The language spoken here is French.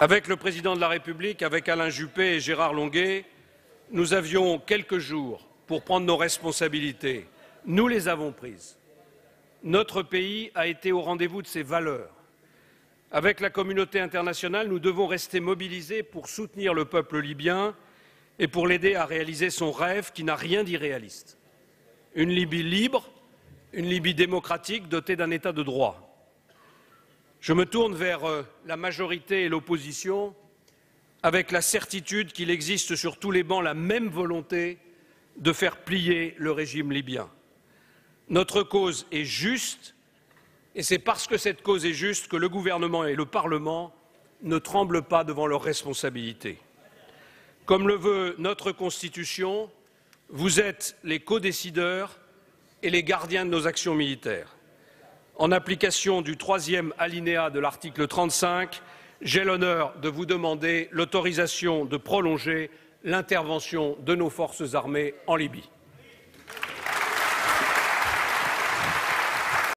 Avec le président de la République, avec Alain Juppé et Gérard Longuet, nous avions quelques jours pour prendre nos responsabilités. Nous les avons prises. Notre pays a été au rendez-vous de ses valeurs. Avec la communauté internationale, nous devons rester mobilisés pour soutenir le peuple libyen et pour l'aider à réaliser son rêve qui n'a rien d'irréaliste. Une Libye libre, une Libye démocratique dotée d'un État de droit. Je me tourne vers euh, la majorité et l'opposition avec la certitude qu'il existe sur tous les bancs la même volonté de faire plier le régime libyen. Notre cause est juste et c'est parce que cette cause est juste que le gouvernement et le Parlement ne tremblent pas devant leurs responsabilités. Comme le veut notre Constitution, vous êtes les codécideurs et les gardiens de nos actions militaires. En application du troisième alinéa de l'article 35, j'ai l'honneur de vous demander l'autorisation de prolonger l'intervention de nos forces armées en Libye.